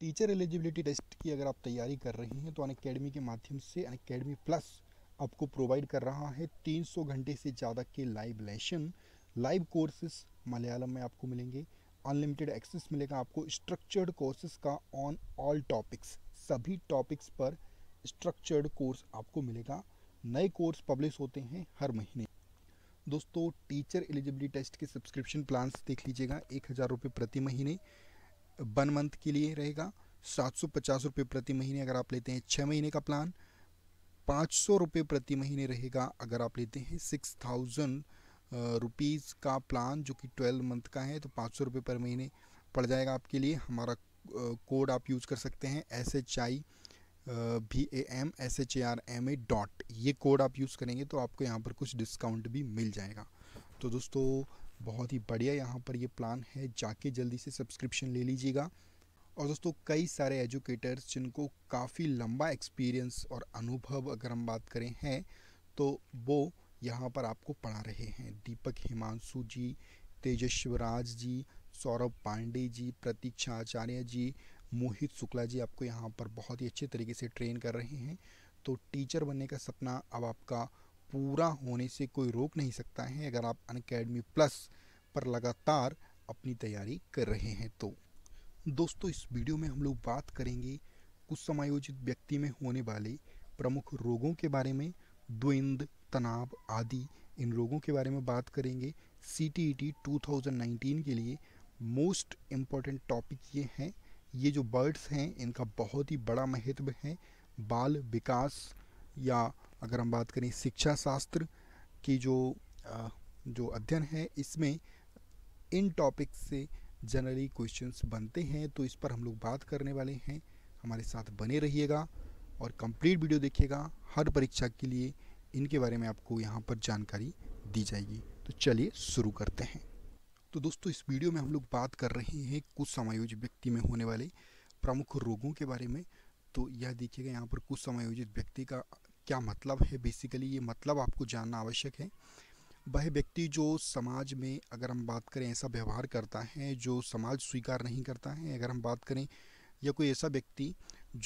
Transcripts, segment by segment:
teacher eligibility test की अगर आप तैयारी कर रही हैं तो अन अकेडमी के माध्यम से अन अकेडमी प्लस आपको प्रोवाइड कर रहा है 300 घंटे से ज़्यादा के live lesson live courses Malayalam में आपको मिलेंगे अनलिमिटेड एक्सेस मिलेगा आपको स्ट्रक्चर्ड कोर्सेस का ऑन ऑल टॉपिक्स सभी टॉपिक्स पर स्ट्रक्चर्ड कोर्स आपको मिलेगा नए कोर्स पब्लिश होते हैं हर महीने दोस्तों टीचर एलिजिबिलिटी टेस्ट के सब्सक्रिप्शन प्लान्स देख लीजिएगा एक हज़ार रुपये प्रति महीने वन मंथ के लिए रहेगा सात सौ पचास रुपये प्रति महीने अगर आप लेते हैं छः महीने का प्लान पाँच सौ रुपये प्रति महीने रहेगा अगर आप लेते हैं सिक्स थाउजेंड रुपीज़ का प्लान जो कि ट्वेल्व मंथ का है तो पाँच सौ रुपये पर महीने पड़ जाएगा आपके लिए हमारा कोड आप यूज़ कर सकते हैं एस एच आई भी A M S H A R M A dot ये कोड आप यूज़ करेंगे तो आपको यहाँ पर कुछ डिस्काउंट भी मिल जाएगा तो दोस्तों बहुत ही बढ़िया यहाँ पर ये प्लान है जाके जल्दी से सब्सक्रिप्शन ले लीजिएगा और दोस्तों कई सारे एजुकेटर्स जिनको काफ़ी लंबा एक्सपीरियंस और अनुभव अगर हम बात करें हैं तो वो यहाँ पर आपको पढ़ा रहे हैं दीपक हिमांशु जी तेजस्वराज जी सौरभ पांडे जी प्रतीक्षा आचार्य जी मोहित शुक्ला जी आपको यहाँ पर बहुत ही अच्छे तरीके से ट्रेन कर रहे हैं तो टीचर बनने का सपना अब आपका पूरा होने से कोई रोक नहीं सकता है अगर आप अनकेडमी प्लस पर लगातार अपनी तैयारी कर रहे हैं तो दोस्तों इस वीडियो में हम लोग बात करेंगे कुछ समायोजित व्यक्ति में होने वाले प्रमुख रोगों के बारे में द्विंद तनाव आदि इन रोगों के बारे में बात करेंगे C T E T nineteen के लिए मोस्ट इम्पॉर्टेंट टॉपिक ये हैं ये जो बर्ड्स हैं इनका बहुत ही बड़ा महत्व है बाल विकास या अगर हम बात करें शिक्षा शास्त्र की जो जो अध्ययन है इसमें इन टॉपिक से जनरली क्वेश्चंस बनते हैं तो इस पर हम लोग बात करने वाले हैं हमारे साथ बने रहिएगा और कंप्लीट वीडियो देखिएगा हर परीक्षा के लिए इनके बारे में आपको यहाँ पर जानकारी दी जाएगी तो चलिए शुरू करते हैं तो दोस्तों इस वीडियो में हम लोग बात कर रहे हैं कुछ समायोजित व्यक्ति में होने वाले प्रमुख रोगों के बारे में तो यह देखिएगा यहाँ पर कुछ समायोजित व्यक्ति का क्या मतलब है बेसिकली ये मतलब आपको जानना आवश्यक है वह व्यक्ति जो समाज में अगर हम बात करें ऐसा व्यवहार करता है जो समाज स्वीकार नहीं करता है अगर हम बात करें या कोई ऐसा व्यक्ति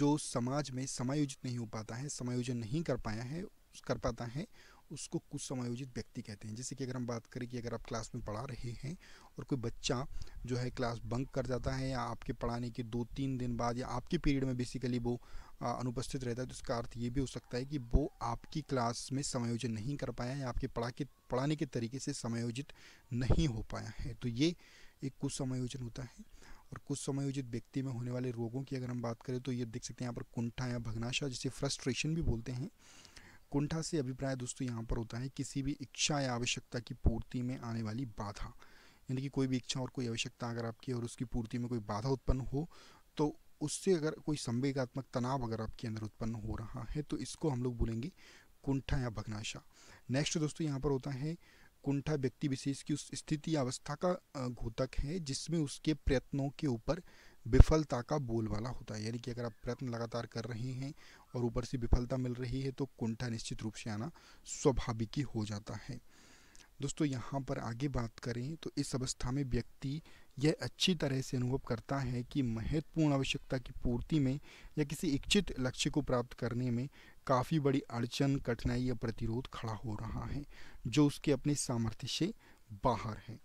जो समाज में समायोजित नहीं हो पाता है समायोजन नहीं कर पाया है कर पाता है उसको कुछ समायोजित व्यक्ति कहते हैं जैसे कि अगर हम बात करें कि अगर आप क्लास में पढ़ा रहे हैं और कोई बच्चा जो है क्लास बंक कर जाता है या आपके पढ़ाने के दो तीन दिन बाद या आपके पीरियड में बेसिकली वो अनुपस्थित रहता है तो इसका अर्थ ये भी हो सकता है कि वो आपकी क्लास में समायोजन नहीं कर पाया या आपके पढ़ा के पढ़ाने के तरीके से समायोजित नहीं हो पाया है तो ये एक कुछ समायोजन होता है और कुछ समायोजित व्यक्ति में होने वाले रोगों की अगर हम बात करें तो ये देख सकते हैं यहाँ पर कुंठा या भगनाशा जिसे फ्रस्ट्रेशन भी बोलते हैं कुंठा से अभिप्राय दोस्तों यहाँ पर होता है किसी भी इच्छा या आवश्यकता की पूर्ति में आने वाली बाधा यानी कि कोई भी इच्छा और कोई आवश्यकता अगर आपकी और उसकी पूर्ति में कोई बाधा उत्पन्न हो तो उससे अगर कोई संवेगात्मक तनाव अगर आपके अंदर उत्पन्न हो रहा है तो इसको हम लोग बोलेंगे कुंठा या भग्नाशा नेक्स्ट दोस्तों यहाँ पर होता है कुंठा व्यक्ति विशेष की उस स्थिति अवस्था का घोतक है जिसमें उसके प्रयत्नों के ऊपर विफलता का बोलबाला होता है यानी कि अगर आप प्रयत्न लगातार कर रहे हैं और ऊपर से विफलता मिल रही है तो कुंठा निश्चित रूप से आना स्वाभाविक ही हो जाता है दोस्तों यहाँ पर आगे बात करें तो इस अवस्था में व्यक्ति यह अच्छी तरह से अनुभव करता है कि महत्वपूर्ण आवश्यकता की पूर्ति में या किसी इच्छित लक्ष्य को प्राप्त करने में काफ़ी बड़ी अड़चन कठिनाई या प्रतिरोध खड़ा हो रहा है जो उसके अपने सामर्थ्य से बाहर है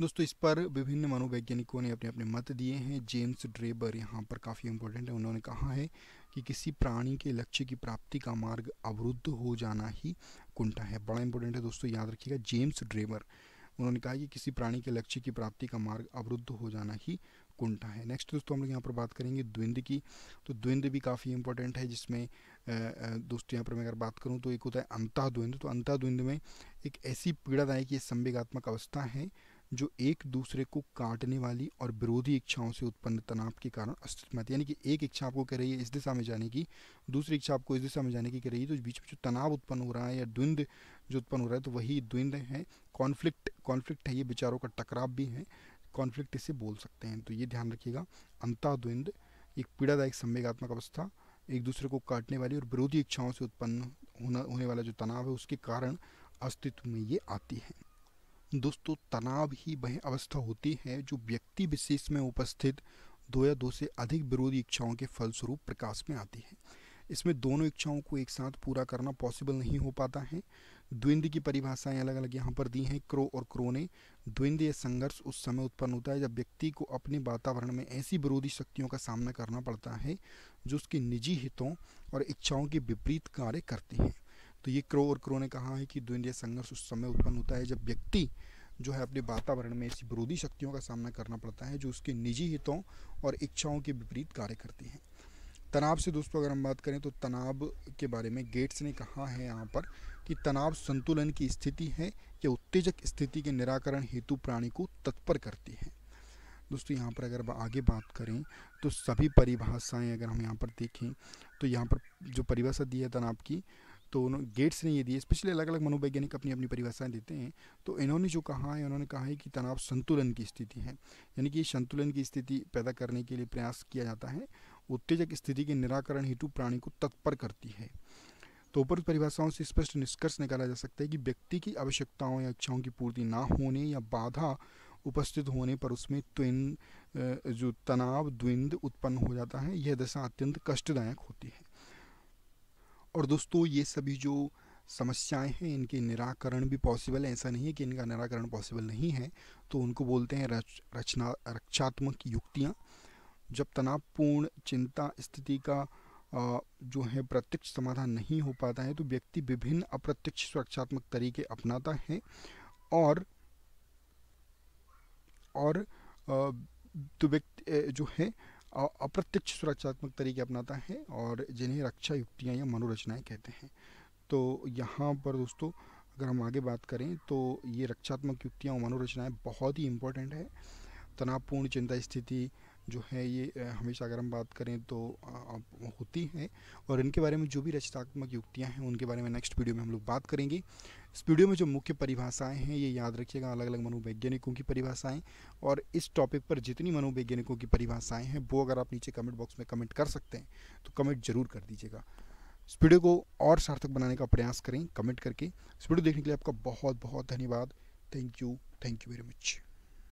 दोस्तों इस पर विभिन्न मनोवैज्ञानिकों ने अपने अपने मत दिए हैं जेम्स ड्रेबर यहाँ पर काफ़ी इम्पोर्टेंट है उन्होंने कहा है कि किसी प्राणी के लक्ष्य की प्राप्ति का मार्ग अवरुद्ध हो जाना ही कुंटा है बड़ा इंपॉर्टेंट है दोस्तों याद रखिएगा जेम्स ड्रेवर उन्होंने कहा कि किसी प्राणी के लक्ष्य की प्राप्ति का मार्ग अवरुद्ध हो जाना ही कुंठा है नेक्स्ट दोस्तों हम लोग यहाँ पर बात करेंगे द्विंद की तो द्विंद भी काफ़ी इंपॉर्टेंट है जिसमें दोस्तों यहाँ पर मैं अगर बात करूँ तो एक होता है अंतः द्विंद तो अंता द्विंद में एक ऐसी पीड़ादायक ये संवेगात्मक अवस्था है जो एक दूसरे को काटने वाली और विरोधी इच्छाओं से उत्पन्न तनाव के कारण अस्तित्व में आती है यानी कि एक इच्छा आपको कह रही है इस दिशा में जाने की दूसरी इच्छा आपको इस दिशा में जाने की कह रही है तो बीच में जो तनाव उत्पन्न हो रहा है या द्विंद जो उत्पन्न हो रहा है तो वही द्विंद है कॉन्फ्लिक्ट कॉन्फ्लिक्ट है ये विचारों का टकराव भी है कॉन्फ्लिक्ट इसे बोल सकते हैं तो ये ध्यान रखिएगा अंता द्विंद एक पीड़ादायक संवेगात्मक अवस्था एक दूसरे को काटने वाली और विरोधी इच्छाओं से उत्पन्न होना होने वाला जो तनाव है उसके कारण अस्तित्व में ये आती है दोस्तों तनाव ही वह अवस्था होती है जो व्यक्ति विशेष में उपस्थित दो या दो से अधिक विरोधी इच्छाओं के फलस्वरूप प्रकाश में आती है इसमें दोनों इच्छाओं को एक साथ पूरा करना पॉसिबल नहीं हो पाता है द्विंद की परिभाषाएं अलग अलग यहाँ पर दी हैं क्रो और क्रो ने द्विंद या संघर्ष उस समय उत्पन्न होता है जब व्यक्ति को अपने वातावरण में ऐसी विरोधी शक्तियों का सामना करना पड़ता है जो उसके निजी हितों और इच्छाओं के विपरीत कार्य करती हैं तो ये क्रो और क्रो ने कहा है कि द्वंद्वीय संघर्ष उस समय उत्पन्न होता है जब व्यक्ति जो है अपने वातावरण में ऐसी विरोधी शक्तियों का सामना करना पड़ता है जो उसके निजी हितों और इच्छाओं के विपरीत कार्य करती हैं तनाव से दोस्तों अगर हम बात करें तो तनाव के बारे में गेट्स ने कहा है यहाँ पर कि तनाव संतुलन की स्थिति है या उत्तेजक स्थिति के निराकरण हेतु प्राणी को तत्पर करती है दोस्तों यहाँ पर अगर आगे बात करें तो सभी परिभाषाएं अगर हम यहाँ पर देखें तो यहाँ पर जो परिभाषा दी है तनाव की तो गेट्स ने ये दिए स्पेशली अलग अलग मनोवैज्ञानिक अपनी अपनी परिभाषाएं देते हैं तो इन्होंने जो कहा है उन्होंने कहा है कि तनाव संतुलन की स्थिति है यानी कि संतुलन की स्थिति पैदा करने के लिए प्रयास किया जाता है उत्तेजक स्थिति के निराकरण हेतु प्राणी को तत्पर करती है तो ऊपर परिभाषाओं से स्पष्ट निष्कर्ष निकाला जा सकता है कि व्यक्ति की आवश्यकताओं या इच्छाओं की पूर्ति ना होने या बाधा उपस्थित होने पर उसमें त्विन जो तनाव द्विंद उत्पन्न हो जाता है यह दशा अत्यंत कष्टदायक होती है और दोस्तों ये सभी जो समस्याएं हैं इनके निराकरण भी पॉसिबल है ऐसा नहीं है कि इनका निराकरण पॉसिबल नहीं है तो उनको बोलते हैं रच रचना रक्षात्मक युक्तियाँ जब तनावपूर्ण चिंता स्थिति का जो है प्रत्यक्ष समाधान नहीं हो पाता है तो व्यक्ति विभिन्न अप्रत्यक्ष सुरक्षात्मक तरीके अपनाता है और और तो व्यक्ति जो है अप्रत्यक्ष सुरक्षात्मक तरीके अपनाता है और जिन्हें रक्षा युक्तियाँ या मनोरचनाएँ कहते हैं तो यहाँ पर दोस्तों अगर हम आगे बात करें तो ये रक्षात्मक युक्तियाँ और मनोरचनाएँ बहुत ही इम्पोर्टेंट है तनावपूर्ण चिंता स्थिति जो है ये हमेशा अगर हम बात करें तो होती हैं और इनके बारे में जो भी रचनात्मक युक्तियाँ हैं उनके बारे में नेक्स्ट वीडियो में हम लोग बात करेंगे इस वीडियो में जो मुख्य परिभाषाएं हैं ये याद रखिएगा अलग अलग मनोवैज्ञानिकों की परिभाषाएं और इस टॉपिक पर जितनी मनोवैज्ञानिकों की परिभाषाएं हैं वो अगर आप नीचे कमेंट बॉक्स में कमेंट कर सकते हैं तो कमेंट जरूर कर दीजिएगा इस वीडियो को और सार्थक बनाने का प्रयास करें कमेंट करके इस वीडियो देखने के लिए आपका बहुत बहुत धन्यवाद thank you thank you very much